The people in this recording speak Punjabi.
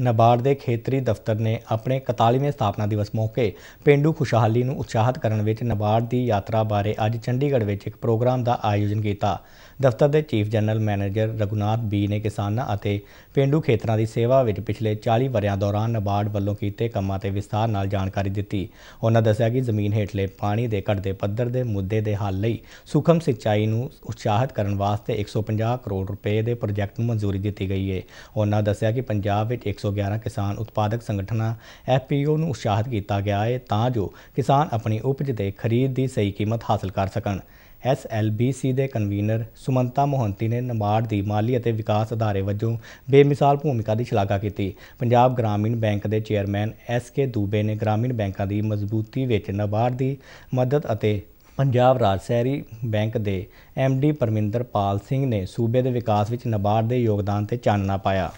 ਨਬਾਰਡ ਦੇ ਖੇਤਰੀ ਦਫ਼ਤਰ ਨੇ ਆਪਣੇ 41ਵੇਂ ਸਥਾਪਨਾ ਦਿਵਸ ਮੌਕੇ ਪਿੰਡੂ ਖੁਸ਼ਹਾਲੀ ਨੂੰ ਉਤਸ਼ਾਹਿਤ ਕਰਨ ਵਿੱਚ ਨਬਾਰਡ ਦੀ ਯਾਤਰਾ ਬਾਰੇ ਅੱਜ ਚੰਡੀਗੜ੍ਹ ਵਿੱਚ ਇੱਕ ਪ੍ਰੋਗਰਾਮ ਦਾ ਆਯੋਜਨ ਕੀਤਾ ਦਫ਼ਤਰ ਦੇ chief general manager Raghunath B ਨੇ ਕਿਸਾਨਾਂ ਅਤੇ ਪਿੰਡੂ ਖੇਤਰਾਂ ਦੀ ਸੇਵਾ ਵਿੱਚ ਪਿਛਲੇ 40 ਵਰਿਆਂ ਦੌਰਾਨ ਨਬਾਰਡ ਵੱਲੋਂ ਕੀਤੇ ਕੰਮਾਂ ਤੇ ਵਿਸਥਾਰ ਨਾਲ ਜਾਣਕਾਰੀ ਦਿੱਤੀ ਉਹਨਾਂ ਦੱਸਿਆ ਕਿ ਜ਼ਮੀਨ ਹੇਠਲੇ ਪਾਣੀ ਦੇ ਘਟਦੇ ਪੱਧਰ ਦੇ ਮੁੱਦੇ ਦੇ ਹੱਲ ਲਈ ਸੁਖਮ ਸਿੰਚਾਈ ਨੂੰ ਉਤਸ਼ਾਹਿਤ ਕਰਨ ਵਾਸਤੇ 150 ਕਰੋੜ ਰੁਪਏ ਦੇ ਪ੍ਰੋਜੈਕਟ ਨੂੰ ਮਨਜ਼ੂਰੀ ਦਿੱਤੀ ਗਈ ਹੈ ਉਹਨਾਂ ਦੱਸਿਆ ਕਿ ਪੰਜਾਬ ਵਿੱਚ 111 ਕਿਸਾਨ ਉਤਪਾਦਕ ਸੰਗਠਨਾਂ ਐਫਪੀਓ ਨੂੰ ਉਤਸ਼ਾਹਿਤ ਕੀਤਾ ਗਿਆ ਹੈ ਤਾਂ ਜੋ ਕਿਸਾਨ ਆਪਣੀ ਉਪਜ ਦੇ ਖਰੀਦ ਦੀ ਸਹੀ ਕੀਮਤ ਹਾਸਲ ਕਰ ਸਕਣ ਐਸਐਲਬੀਸੀ ਦੇ ਕਨਵੀਨਰ ਸੁਮੰਤਾ ਮੋਹੰਤੀ ਨੇ ਨਬਾਰਡ ਦੀ ਮਾਲੀ ਅਤੇ ਵਿਕਾਸ ਅਦਾਰੇ ਵੱਜੋਂ ਬੇਮਿਸਾਲ ਭੂਮਿਕਾ ਦੀ ਸ਼ਲਾਘਾ ਕੀਤੀ ਪੰਜਾਬ ਗ੍ਰਾਮੀਣ ਬੈਂਕ ਦੇ ਚੇਅਰਮੈਨ ਐਸਕੇ ਦੂਬੇ ਨੇ ਗ੍ਰਾਮੀਣ ਬੈਂਕਾਂ ਦੀ ਮਜ਼ਬੂਤੀ ਵਿੱਚ ਨਬਾਰਡ ਦੀ ਮਦਦ ਅਤੇ ਪੰਜਾਬ ਰਾਜ ਸ਼ਹਿਰੀ ਬੈਂਕ ਦੇ ਐਮਡੀ ਪਰਮਿੰਦਰ ਪਾਲ ਸਿੰਘ ਨੇ ਸੂਬੇ ਦੇ ਵਿਕਾਸ ਵਿੱਚ ਨਬਾਰਡ ਦੇ ਯੋਗਦਾਨ ਤੇ ਚਾਨਣਾ ਪਾਇਆ